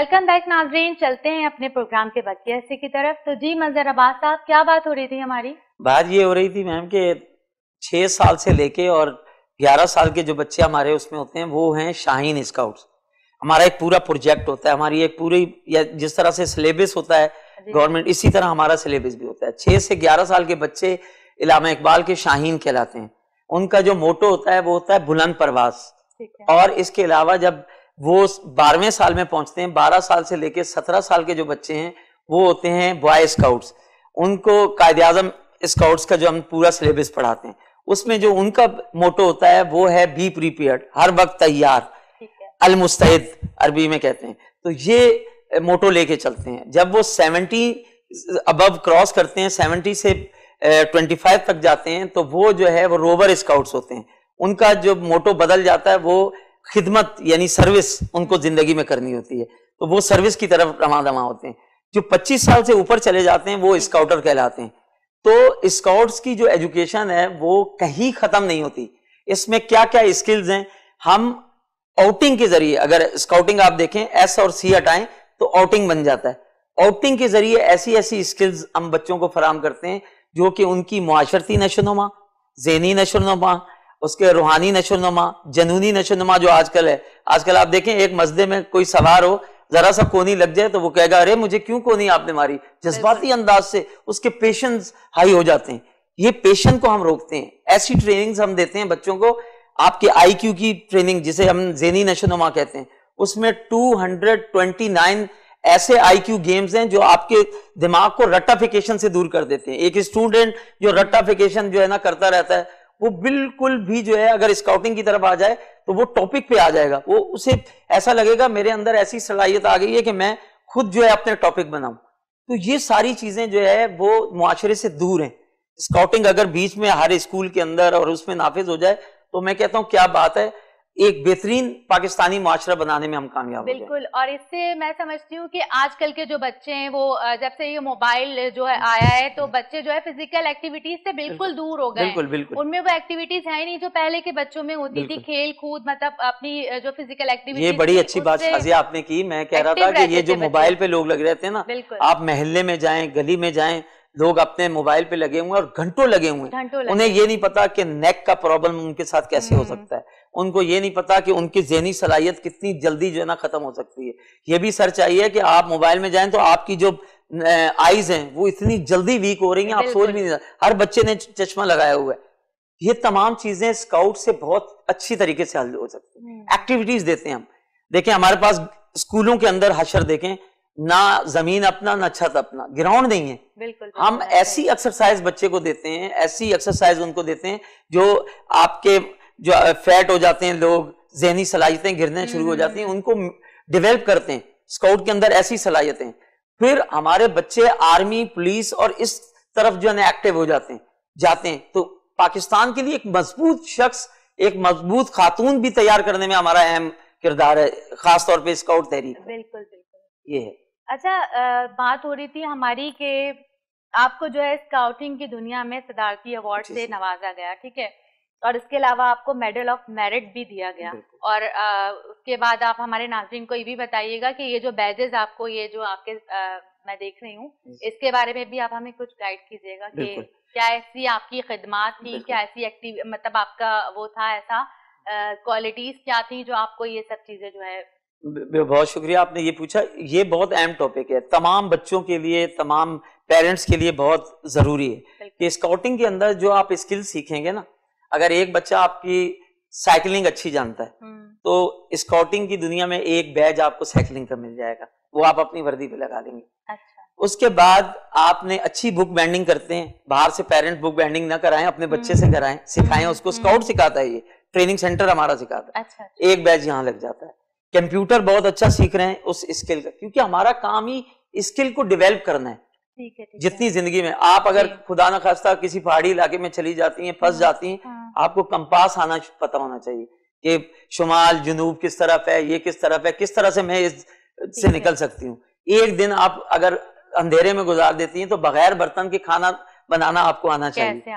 Welcome back नाजरीन चलते हैं अपने प्रोग्राम के बाकी हिस्से की तरफ तो जी मंजर अब्बास साहब क्या बात हो रही थी हमारी बात ये हो रही थी मैम कि छह साल से लेके और ग्यारह साल के जो बच्चे हमारे उसमें होते हैं वो हैं शाहीन स्काउट्स हमारा एक पूरा प्रोजेक्ट होता है हमारी एक पूरी या जिस तरह से सिलेबस होता है गवर्नमेंट इसी तरह हमारा सिलेबस भी होता है छह से ग्यारह साल के बच्चे इलामा इकबाल के शाहीन कहलाते हैं उनका जो मोटो होता है वो होता है बुलंद परवास और इसके अलावा जब वो बारहवें साल में पहुंचते हैं बारह साल से लेकर सत्रह साल के जो बच्चे हैं वो होते हैं बॉय स्काउट्स उनको कायद अजम स्काउट्स का जो हम पूरा सिलेबस पढ़ाते हैं उसमें जो उनका मोटो होता है वो है बी प्रीपेयर्ड हर वक्त तैयार अलमुस्तैद अरबी में कहते हैं तो ये मोटो लेके चलते हैं जब वो सेवेंटी अबव क्रॉस करते हैं सेवेंटी से ट्वेंटी फाइव तक जाते हैं तो वो जो है वो रोवर स्काउट्स होते हैं उनका जो मोटो बदल जाता है वो खिदमत यानी सर्विस उनको जिंदगी में करनी होती है तो वो सर्विस की तरफ रवाना होते हैं जो 25 साल से ऊपर चले जाते हैं वो स्काउटर कहलाते हैं तो स्काउट्स की जो एजुकेशन है वो कहीं खत्म नहीं होती इसमें क्या क्या स्किल्स हैं हम आउटिंग के जरिए अगर स्काउटिंग आप देखें एस और सी हटाएं तो आउटिंग बन जाता है आउटिंग के जरिए ऐसी ऐसी स्किल्स हम बच्चों को फराम करते हैं जो कि उनकी माशरती नशोनुमा जहनी नशोनुमा उसके रूहानी नशोनुमा जनूनी नुमा जो आजकल है आजकल आप देखें एक मस्जिद में कोई सवार हो जरा सा कोनी लग जाए तो वो कहेगा अरे मुझे क्यों कोनी आपने मारी जज्बाती अंदाज से उसके पेशेंस हाई हो जाते हैं ये पेशन को हम रोकते हैं ऐसी ट्रेनिंग्स हम देते हैं बच्चों को आपके आईक्यू की ट्रेनिंग जिसे हम जेनी नुमा कहते हैं उसमें नाइन ऐसे क्यू गेम्स हैं जो आपके दिमाग को रट्टाफिकेशन से दूर कर देते हैं एक स्टूडेंट जो रट्टाफिकेशन जो है ना करता रहता है वो बिल्कुल भी जो है अगर स्काउटिंग की तरफ आ जाए तो वो टॉपिक पे आ जाएगा वो उसे ऐसा लगेगा मेरे अंदर ऐसी सलाहियत आ गई है कि मैं खुद जो है अपने टॉपिक बनाऊं तो ये सारी चीजें जो है वो मुआशरे से दूर हैं स्काउटिंग अगर बीच में हर स्कूल के अंदर और उसमें नाफिज हो जाए तो मैं कहता हूँ क्या बात है एक बेहतरीन पाकिस्तानी माशरा बनाने में हम कामयाब बिल्कुल और इससे मैं समझती हूँ कि आजकल के जो बच्चे हैं वो जब से ये मोबाइल जो है आया है तो बच्चे जो है फिजिकल एक्टिविटीज से बिल्कुल दूर हो गए बिल्कुल बिल्कुल उनमें वो एक्टिविटीज है नहीं जो पहले के बच्चों में होती थी खेल कूद मतलब अपनी जो फिजिकल एक्टिविटी ये बड़ी अच्छी बात आपने की मैं कह रहा था कि ये जो मोबाइल पे लोग लग रहे थे ना आप महल्ले में जाए गली में जाए लोग अपने मोबाइल पे लगे हुए और घंटों लगे हुए हैं उन्हें ये नहीं पता कि नेक का प्रॉब्लम उनके साथ कैसे हो हम्म। सकता है उनको ये नहीं पता कि उनकी जहनी सलाहियत कितनी जल्दी जो है ना खत्म हो सकती है ये भी सर चाहिए कि आप मोबाइल में जाए तो आपकी जो आईज हैं वो इतनी जल्दी वीक हो रही हैं आप सोच भी नहीं हर बच्चे ने चश्मा लगाया हुआ है ये तमाम चीजें स्काउट से बहुत अच्छी तरीके से हल हो सकती है एक्टिविटीज हम्म। देते हैं हम देखें हमारे पास स्कूलों के अंदर हशर देखें ना जमीन अपना ना छत अपना ग्राउंड नहीं है बिल्कुल हम ऐसी एक्सरसाइज बच्चे को देते हैं ऐसी एक्सरसाइज उनको देते हैं जो आपके जो फैट हो जाते हैं लोग जहनी सलाहियतें गिरने शुरू हो जाती हैं हम्म। उनको डेवलप करते हैं स्काउट के अंदर ऐसी सलाहियतें फिर हमारे बच्चे आर्मी पुलिस और इस तरफ जो है एक्टिव हो जाते हैं जाते हैं तो पाकिस्तान के लिए एक मजबूत शख्स एक मजबूत खातून भी तैयार करने में हमारा अहम किरदार है खासतौर पर स्काउट तहरीक बिल्कुल बिल्कुल ये है अच्छा आ, बात हो रही थी हमारी के आपको जो है स्काउटिंग की दुनिया में सदारती अवार्ड से नवाजा गया ठीक है और इसके अलावा आपको मेडल ऑफ मेरिट भी दिया गया और आ, उसके बाद आप हमारे नाजरीन को ये भी बताइएगा कि ये जो बैजेस आपको ये जो आपके आ, मैं देख रही हूँ इसके बारे में भी आप हमें कुछ गाइड कीजिएगा कि क्या ऐसी आपकी खिदमत थी क्या ऐसी एक्टिव मतलब आपका वो था ऐसा क्वालिटीज क्या थी जो आपको ये सब चीजें जो है बहुत शुक्रिया आपने ये पूछा ये बहुत अहम टॉपिक है तमाम बच्चों के लिए तमाम पेरेंट्स के लिए बहुत ज़रूरी है कि स्काउटिंग के अंदर जो आप स्किल सीखेंगे ना अगर एक बच्चा आपकी साइकिलिंग अच्छी जानता है हम्म। तो स्काउटिंग की दुनिया में एक बैज आपको साइकिलिंग का मिल जाएगा वो आप अपनी वर्दी पे लगा देंगे अच्छा। उसके बाद आपने अच्छी बुक बैंडिंग करते हैं बाहर से पेरेंट बुक बैंडिंग ना कराएं अपने बच्चे से हम्म। कराएं सिखाएं हम्म। उसको स्काउट सिखाता है ये ट्रेनिंग सेंटर हमारा सिखाता है अच्छा।, अच्छा। एक बैज यहाँ लग जाता है कंप्यूटर बहुत अच्छा सीख रहे हैं उस स्किल का क्योंकि हमारा काम ही स्किल को डेवलप करना है ठीक है ठीक जितनी जिंदगी में आप अगर खुदा ना खास्ता किसी पहाड़ी इलाके में चली जाती हैं फंस हाँ, जाती हैं हाँ। आपको कंपास आना पता होना चाहिए कि शुमाल जुनूब किस तरफ है ये किस तरफ है किस तरह से मैं इस से निकल सकती हूँ एक दिन आप अगर अंधेरे में गुजार देती हैं तो बगैर बर्तन के खाना बनाना आपको आना चाहिए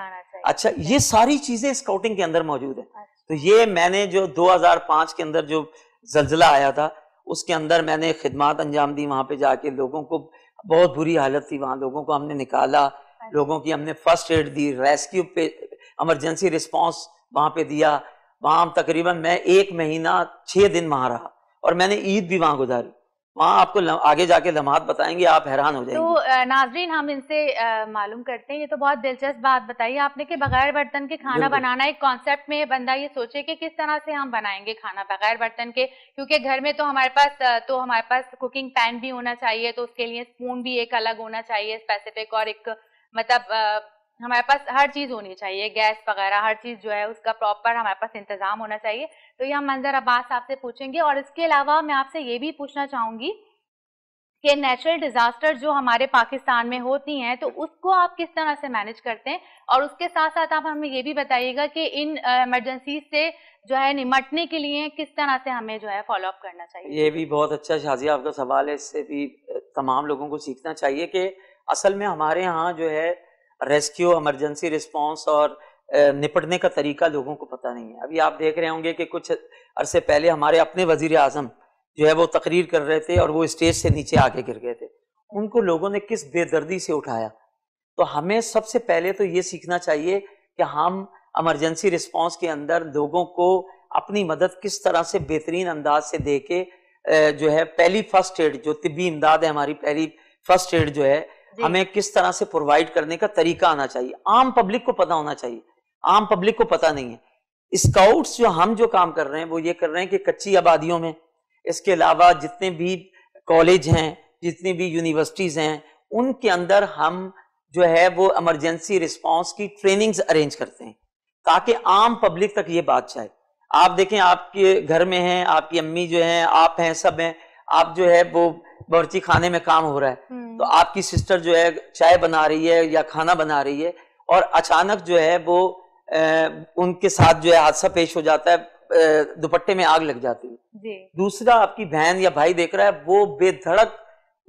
अच्छा ये सारी चीजें स्काउटिंग के अंदर मौजूद है अच्छा। तो ये मैंने जो दो के अंदर जो जलजिला आया था उसके अंदर मैंने खिदमत अंजाम दी वहाँ पे जाके लोगों को बहुत बुरी हालत थी वहाँ लोगों को हमने निकाला अच्छा। लोगों की हमने फर्स्ट एड दी रेस्क्यू पे एमरजेंसी रिस्पॉन्स वहाँ पे दिया वहाँ तकरीबन मैं एक महीना छः दिन वहाँ रहा और मैंने ईद भी वहाँ गुजारी वहाँ आपको आगे जाके लम्हात बताएंगे आप हैरान हो तो, जाएंगे तो नाजरीन हम इनसे मालूम करते हैं ये तो बहुत दिलचस्प बात बताई आपने कि बगैर बर्तन के खाना बनाना एक कॉन्सेप्ट में बंदा ये सोचे कि किस तरह से हम बनाएंगे खाना बगैर बर्तन के क्योंकि घर में तो हमारे पास तो हमारे पास कुकिंग पैन भी होना चाहिए तो उसके लिए स्पून भी एक अलग होना चाहिए स्पेसिफिक और एक मतलब हमारे पास हर चीज होनी चाहिए गैस वगैरह हर चीज जो है उसका प्रॉपर हमारे पास इंतजाम होना चाहिए तो ये हम मंजर अब्बास आपसे पूछेंगे और इसके अलावा मैं आपसे ये भी पूछना चाहूंगी कि नेचुरल डिजास्टर जो हमारे पाकिस्तान में होती हैं तो उसको आप किस तरह से मैनेज करते हैं और उसके साथ साथ आप हमें ये भी बताइएगा कि इन इमरजेंसी से जो है निमटने के लिए किस तरह से हमें जो है फॉलो अप करना चाहिए ये भी बहुत अच्छा शाजी आपका सवाल है इससे भी तमाम लोगों को सीखना चाहिए कि असल में हमारे यहाँ जो है रेस्क्यू इमरजेंसी रिस्पॉन्स और निपटने का तरीका लोगों को पता नहीं है अभी आप देख रहे होंगे कि कुछ अरसे पहले हमारे अपने वजीर आजम जो है वो तकरीर कर रहे थे और वो स्टेज से नीचे आके गिर गए थे उनको लोगों ने किस बेदर्दी से उठाया तो हमें सबसे पहले तो ये सीखना चाहिए कि हम इमरजेंसी रिस्पॉन्स के अंदर लोगों को अपनी मदद किस तरह से बेहतरीन अंदाज से दे के जो है पहली फर्स्ट एड जो तिबी इमदाद है हमारी पहली फर्स्ट एड जो है हमें किस तरह से प्रोवाइड करने का तरीका आना चाहिए आम पब्लिक को पता होना चाहिए आम पब्लिक को पता नहीं है स्काउट्स जो हम जो काम कर रहे हैं वो ये कर रहे हैं कि कच्ची आबादियों में इसके अलावा जितने भी कॉलेज हैं जितनी भी यूनिवर्सिटीज़ हैं उनके अंदर हम जो है वो इमरजेंसी रिस्पांस की ट्रेनिंग्स अरेंज करते हैं ताकि आम पब्लिक तक ये बात जाए आप देखें आपके घर में हैं आपकी अम्मी जो हैं आप हैं सब हैं आप जो है वो बर्ची खाने में काम हो रहा है हम्म। तो आपकी सिस्टर जो है चाय बना रही है या खाना बना रही है और अचानक जो है वो ए, उनके साथ जो है हादसा पेश हो जाता है दुपट्टे में आग लग जाती है दूसरा आपकी बहन या भाई देख रहा है वो बेधड़क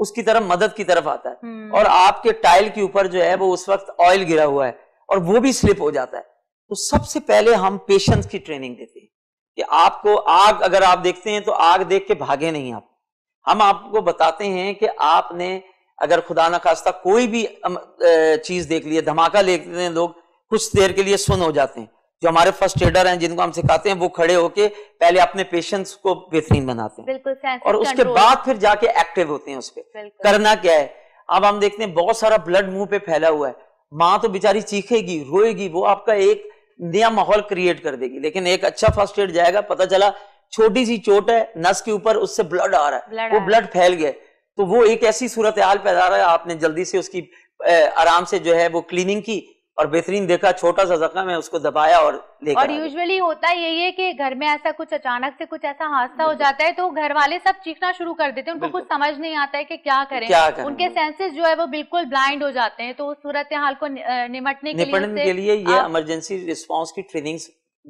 उसकी तरफ मदद की तरफ आता है हम्म। और आपके टाइल के ऊपर जो है वो उस वक्त ऑयल गिरा हुआ है और वो भी स्लिप हो जाता है तो सबसे पहले हम पेशेंस की ट्रेनिंग देते हैं कि आपको आग अगर आप देखते हैं तो आग देख के भागे नहीं आप हम आपको बताते हैं कि आपने अगर खुदा ना खास्ता कोई भी चीज देख लिए धमाका लेते हैं लोग कुछ देर के लिए सुन हो जाते हैं जो हमारे फर्स्ट एडर हैं जिनको हम सिखाते हैं वो खड़े होके पहले अपने पेशेंट्स को बेहतरीन बनाते हैं बिल्कुल और उसके बाद फिर जाके एक्टिव होते हैं उस पर करना क्या है अब हम देखते हैं बहुत सारा ब्लड मुंह पे फैला हुआ है माँ तो बेचारी चीखेगी रोएगी वो आपका एक नया माहौल क्रिएट कर देगी लेकिन एक अच्छा फर्स्ट एड जाएगा पता चला छोटी सी चोट है नस के ऊपर उससे ब्लड आ रहा है वो ब्लड फैल गया तो वो एक ऐसी सूरत हाल पैदा रहा है आपने जल्दी से उसकी आराम से जो है वो क्लीनिंग की और बेहतरीन देखा छोटा सा जख्म है उसको दबाया और लेकर और यूजुअली होता यही है कि घर में ऐसा कुछ अचानक से कुछ ऐसा हादसा हो जाता है तो घर वाले सब चीखना शुरू कर देते हैं उनको कुछ समझ नहीं आता है कि क्या करें क्या करें? उनके सेंसेस जो है वो बिल्कुल ब्लाइंड हो जाते हैं तो उस सूरत हाल को निमटने के लिए, के लिए ये इमरजेंसी रिस्पॉन्स की ट्रेनिंग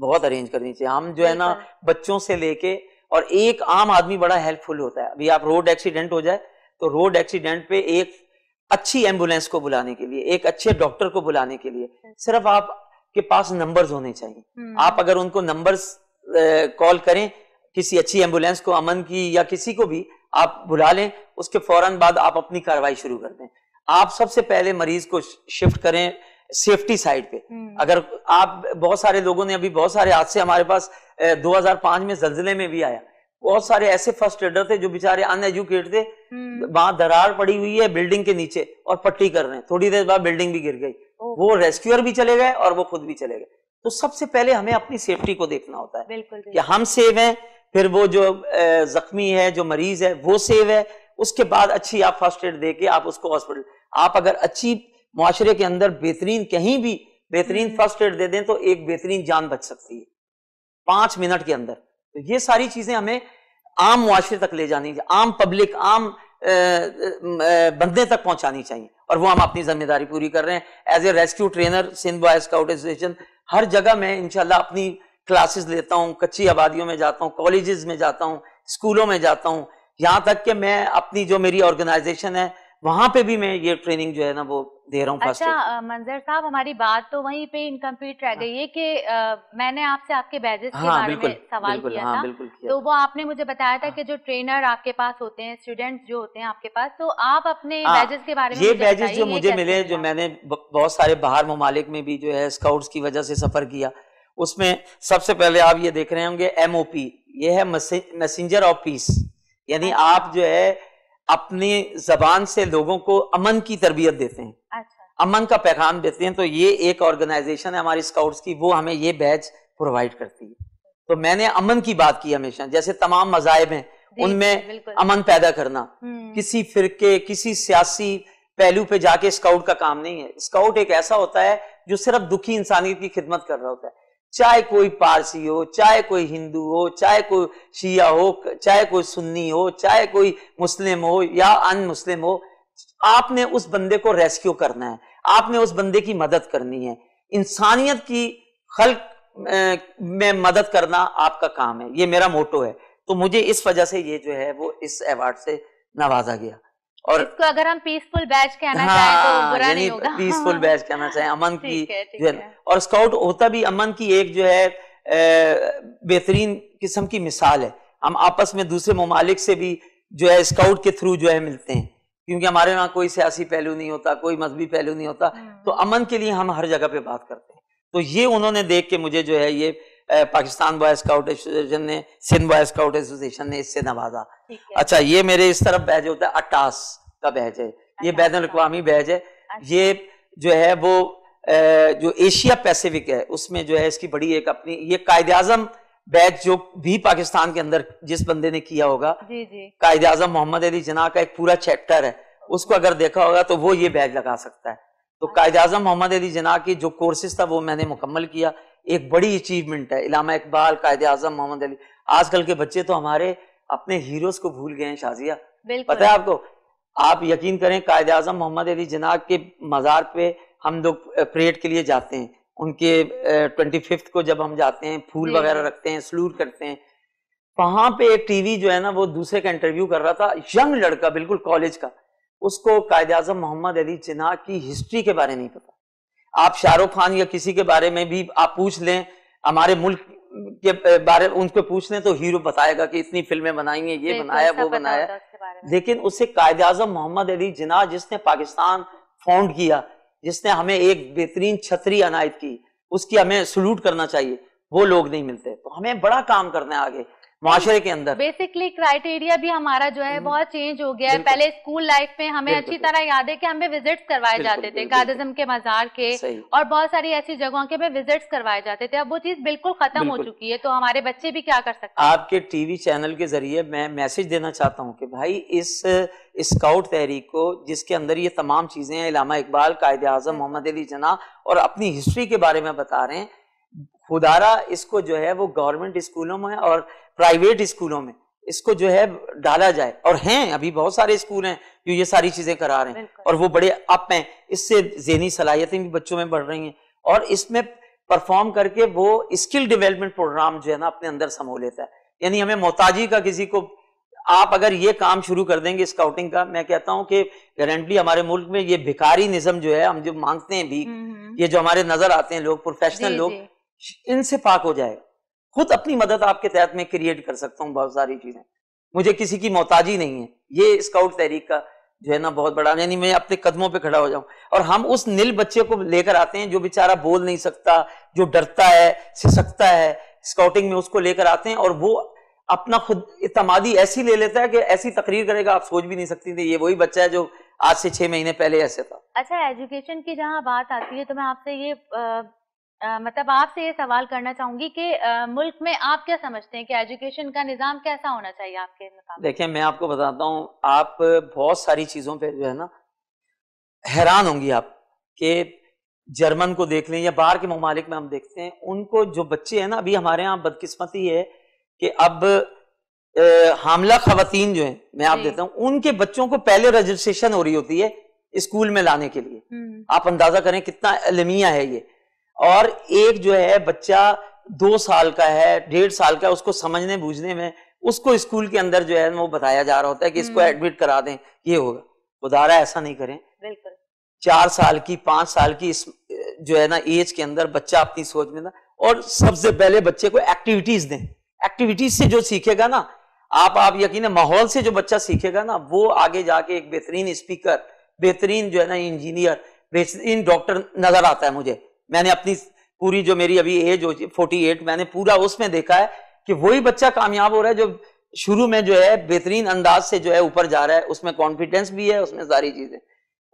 बहुत अरेंज करनी चाहिए हम जो है ना बच्चों से लेके और एक आम आदमी बड़ा हेल्पफुल होता है अभी आप रोड एक्सीडेंट हो जाए तो रोड एक्सीडेंट पे एक अच्छी एम्बुलेंस को बुलाने के लिए एक अच्छे डॉक्टर को बुलाने के लिए सिर्फ आप के पास नंबर्स होने चाहिए हम्म। आप अगर उनको नंबर्स कॉल करें किसी अच्छी एम्बुलेंस को अमन की या किसी को भी आप बुला लें उसके फौरन बाद आप अपनी कार्रवाई शुरू कर दें आप सबसे पहले मरीज को शिफ्ट करें सेफ्टी साइड पे हम्म। अगर आप बहुत सारे लोगों ने अभी बहुत सारे हादसे हमारे पास 2005 में जलजिले में भी आया बहुत सारे ऐसे फर्स्ट एडर थे जो बेचारे अनएजुकेट थे हम्म। वहां दरार पड़ी हुई है बिल्डिंग के नीचे और पट्टी कर रहे हैं थोड़ी देर बाद बिल्डिंग भी गिर गई वो रेस्क्यूअर भी चले गए और वो खुद भी चले गए तो सबसे पहले हमें अपनी सेफ्टी को देखना होता है कि हम सेव हैं फिर वो जो जख्मी है जो मरीज है वो सेव है उसके बाद अच्छी आप फर्स्ट एड दे के आप उसको हॉस्पिटल आप अगर अच्छी मुआरे के अंदर बेहतरीन कहीं भी बेहतरीन फर्स्ट हम्म। एड दे दें तो एक बेहतरीन जान बच सकती है पांच मिनट के अंदर तो ये सारी चीजें हमें आम मुआरे तक ले जानी चाहिए आम पब्लिक आम बंदे तक पहुंचानी चाहिए और वो हम अपनी जिम्मेदारी पूरी कर रहे हैं as a rescue trainer Sindh boy scout association हर जगह मैं इनशाला अपनी क्लासेस लेता हूँ कच्ची आबादियों में जाता हूँ कॉलेजेस में जाता हूँ स्कूलों में जाता हूँ यहाँ तक कि मैं अपनी जो मेरी ऑर्गेनाइजेशन है वहां पे भी मैं ये ट्रेनिंग जो है ना वो दे रहा हूँ अच्छा मंजर साहब हमारी बात तो वहीं पे इनकम्प्लीट रह गई हाँ। है कि मैंने आपसे आपके बैजेस हाँ, के बारे में सवाल बिल्कुल, किया हाँ, था बिल्कुल किया तो वो आपने मुझे बताया था हाँ। कि जो ट्रेनर आपके पास होते हैं स्टूडेंट्स जो होते हैं आपके पास तो आप अपने बैजेस हाँ, के बारे में ये बैजेस जो मुझे मिले जो मैंने बहुत सारे बाहर ममालिक में भी जो है स्काउट की वजह से सफर किया उसमें सबसे पहले आप ये देख रहे होंगे एमओपी ये है मैसेंजर ऑफ पीस यानी अच्छा। आप जो है अपने जबान से लोगों को अमन की तरबियत देते हैं अच्छा। अमन का पैगाम देते हैं तो ये एक ऑर्गेनाइजेशन है हमारी स्काउट्स की वो हमें ये बैच प्रोवाइड करती है तो मैंने अमन की बात की हमेशा जैसे तमाम मजाहब हैं उनमें अमन पैदा करना हम्म। किसी फिरके किसी सियासी पहलू पे जाके स्काउट का काम नहीं है स्काउट एक ऐसा होता है जो सिर्फ दुखी इंसानियत की खिदमत कर रहा होता है चाहे कोई पारसी हो चाहे कोई हिंदू हो चाहे कोई शिया हो चाहे कोई सुन्नी हो चाहे कोई मुस्लिम हो या अन मुस्लिम हो आपने उस बंदे को रेस्क्यू करना है आपने उस बंदे की मदद करनी है इंसानियत की खल्क में मदद करना आपका काम है ये मेरा मोटो है तो मुझे इस वजह से ये जो है वो इस अवार्ड से नवाजा गया और इसको अगर हम पीसफुल बैच कहना हाँ, चाहें तो बुरा नहीं होगा पीसफुल बैच कहना चाहें अमन की जो है और स्काउट होता भी अमन की एक जो है बेहतरीन किस्म की मिसाल है हम आपस में दूसरे ममालिक से भी जो है स्काउट के थ्रू जो है मिलते हैं क्योंकि हमारे यहाँ कोई सियासी पहलू नहीं होता कोई मजहबी पहलू नहीं होता हम्म। तो अमन के लिए हम हर जगह पे बात करते हैं तो ये उन्होंने देख के मुझे जो है ये पाकिस्तान बॉय स्काउट एसोसिएशन ने सिंध बॉय स्काउट एसोसिएशन ने इससे नवाजा अच्छा ये मेरे इस तरफ बैज होता है अटास का बैज है ये बैन अवी बैज है अच्छा। ये जो है वो जो एशिया पैसिफिक है उसमें जो है इसकी बड़ी एक अपनी ये कायद आजम बैच जो भी पाकिस्तान के अंदर जिस बंदे ने किया होगा कायद आजम मोहम्मद अली जना का एक पूरा चैप्टर है उसको अगर देखा होगा तो वो ये बैच लगा सकता है तो अच्छा। कायद आजम मोहम्मद अली जना की जो कोर्सेज था वो मैंने मुकम्मल किया एक बड़ी अचीवमेंट है इलामा इकबाल कायद आजम मोहम्मद अली आजकल के बच्चे तो हमारे अपने हीरोज को भूल गए हैं शाजिया पता है आपको आप यकीन करें कायद आजम मोहम्मद अली जनाब के मज़ार पे हम लोग परेड के लिए जाते हैं उनके ट्वेंटी फिफ्थ को जब हम जाते हैं फूल वगैरह रखते हैं स्लूर करते हैं वहां पे एक टीवी जो है ना वो दूसरे का इंटरव्यू कर रहा था यंग लड़का बिल्कुल कॉलेज का उसको कायद आजम मोहम्मद अली जिना की हिस्ट्री के बारे में नहीं पता आप शाहरुख खान या किसी के बारे में भी आप पूछ लें हमारे मुल्क के बारे में उनको पूछ लें तो हीरो बताएगा कि इतनी फिल्में बनाई हैं ये बनाया वो बनाया लेकिन उससे कायद अजम मोहम्मद अली जिना जिसने पाकिस्तान फाउंड किया जिसने हमें एक बेहतरीन छतरी अनायत की उसकी हमें सल्यूट करना चाहिए वो लोग नहीं मिलते तो हमें बड़ा काम करना है आगे माशरे के अंदर बेसिकली क्राइटेरिया भी हमारा जो है हम्म। बहुत चेंज हो गया है पहले स्कूल लाइफ में हमें अच्छी तरह याद है कि हमें विजिट्स करवाए जाते थे गादिज्म के मजार के और बहुत सारी ऐसी जगहों के हमें विजिट्स करवाए जाते थे अब वो चीज बिल्कुल खत्म हो चुकी है तो हमारे बच्चे भी क्या कर सकते आपके टीवी चैनल के जरिए मैं मैसेज देना चाहता हूँ की भाई इस स्काउट तहरीक को जिसके अंदर ये तमाम चीजें हैं इलामा इकबाल कायद आजम हम्म। मोहम्मद अली जना और अपनी हिस्ट्री के बारे में बता रहे हैं खुदारा इसको जो है वो गवर्नमेंट स्कूलों में और प्राइवेट स्कूलों में इसको जो है डाला जाए और हैं अभी बहुत सारे स्कूल हैं जो ये सारी चीजें करा रहे हैं और वो बड़े अप हैं इससे जहनी सलाहियतें भी बच्चों में बढ़ रही हैं और इसमें परफॉर्म करके वो स्किल डेवलपमेंट प्रोग्राम जो है ना अपने अंदर समो लेता है यानी हमें मोहताजी का किसी को आप अगर ये काम शुरू कर देंगे स्काउटिंग का मैं कहता हूँ कि गारंटी हमारे मुल्क में ये भिकारी निज़म जो है हम जो मांगते हैं भी हम्म, हम्म। ये जो हमारे नजर आते हैं लोग प्रोफेशनल लोग इनसे पाक हो जाएगा खुद अपनी मदद आपके तहत में क्रिएट कर सकता हूँ बहुत सारी चीजें मुझे किसी की मोहताजी नहीं है ये स्काउट तहरीक का जो है ना बहुत बड़ा यानी मैं अपने कदमों पे खड़ा हो जाऊं और हम उस नील बच्चे को लेकर आते हैं जो बेचारा बोल नहीं सकता जो डरता है सिसकता है स्काउटिंग में उसको लेकर आते हैं और वो अपना खुद इतमादी ऐसी ले लेता है कि ऐसी तकरीर करेगा आप सोच भी नहीं सकती थी ये वही बच्चा है जो आज से छह महीने पहले ऐसे था अच्छा एजुकेशन की जहाँ बात आती है तो मैं आपसे ये मतलब आपसे ये सवाल करना चाहूंगी कि मुल्क में आप क्या समझते हैं कि एजुकेशन का निज़ाम कैसा होना चाहिए आपके देखिए मैं आपको बताता हूँ आप बहुत सारी चीज़ों पे जो है ना हैरान होंगी आप कि जर्मन को देख लें या बाहर के ममालिक में हम देखते हैं उनको जो बच्चे हैं ना अभी हमारे यहाँ बदकिस्मती है कि अब ए, हामला खातन जो है मैं आप देता हूँ उनके बच्चों को पहले रजिस्ट्रेशन हो रही होती है स्कूल में लाने के लिए हम्म। आप अंदाजा करें कितना अलमिया है ये और एक जो है बच्चा दो साल का है डेढ़ साल का उसको समझने बूझने में उसको स्कूल के अंदर जो है वो बताया जा रहा होता है कि इसको एडमिट हम्म। करा दें ये होगा उदारा ऐसा नहीं करें बिल्कुल चार साल की पांच साल की इस जो है ना एज के अंदर बच्चा अपनी सोच में ना और सबसे पहले बच्चे को एक्टिविटीज दें एक्टिविटीज से जो सीखेगा ना आप आप यकीन माहौल से जो बच्चा सीखेगा ना वो आगे जाके एक बेहतरीन स्पीकर बेहतरीन जो है ना इंजीनियर बेहतरीन डॉक्टर नजर आता है मुझे मैंने अपनी पूरी जो मेरी अभी एज हो फोर्टी एट मैंने पूरा उसमें देखा है कि वही बच्चा कामयाब हो रहा है जो शुरू में जो है बेहतरीन अंदाज से जो है ऊपर जा रहा है उसमें कॉन्फिडेंस भी है उसमें सारी चीजें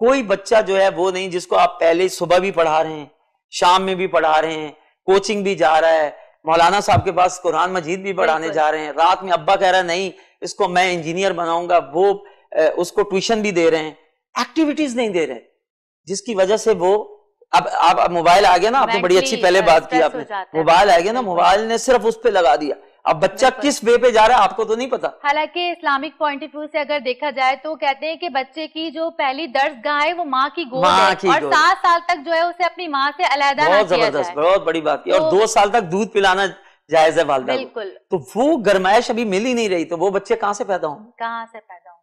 कोई बच्चा जो है वो नहीं जिसको आप पहले सुबह भी पढ़ा रहे हैं शाम में भी पढ़ा रहे हैं कोचिंग भी जा रहा है मौलाना साहब के पास कुरान मजीद भी पढ़ाने जा रहे हैं रात में अब्बा कह रहा है नहीं इसको मैं इंजीनियर बनाऊंगा वो उसको ट्यूशन भी दे रहे हैं एक्टिविटीज नहीं दे रहे जिसकी वजह से वो अब आप अब मोबाइल आ गया ना आपने बड़ी अच्छी पहले बात की आपने मोबाइल आ गया ना मोबाइल ने सिर्फ उस पर लगा दिया अब बच्चा किस वे पे जा रहा है आपको तो नहीं पता हालांकि इस्लामिक पॉइंट ऑफ व्यू से अगर देखा जाए तो कहते हैं कि बच्चे की जो पहली दर्ज गाह है वो माँ की गोद है की और सात साल तक जो है उसे अपनी माँ से अलहदा बहुत जबरदस्त बहुत बड़ी बात की और तो दो साल तक दूध पिलाना जायज है वालदा बिल्कुल तो वो गर्माइश अभी मिल ही नहीं रही तो वो बच्चे कहाँ से पैदा होंगे कहाँ से पैदा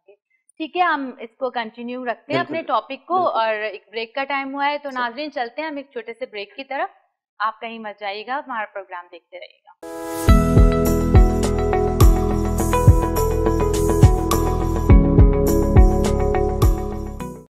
ठीक है हम इसको कंटिन्यू रखते हैं अपने टॉपिक को और एक ब्रेक का टाइम हुआ है तो नाजरीन चलते हैं हम एक छोटे से ब्रेक की तरफ आप कहीं मत जाइएगा हमारा प्रोग्राम देखते रहिएगा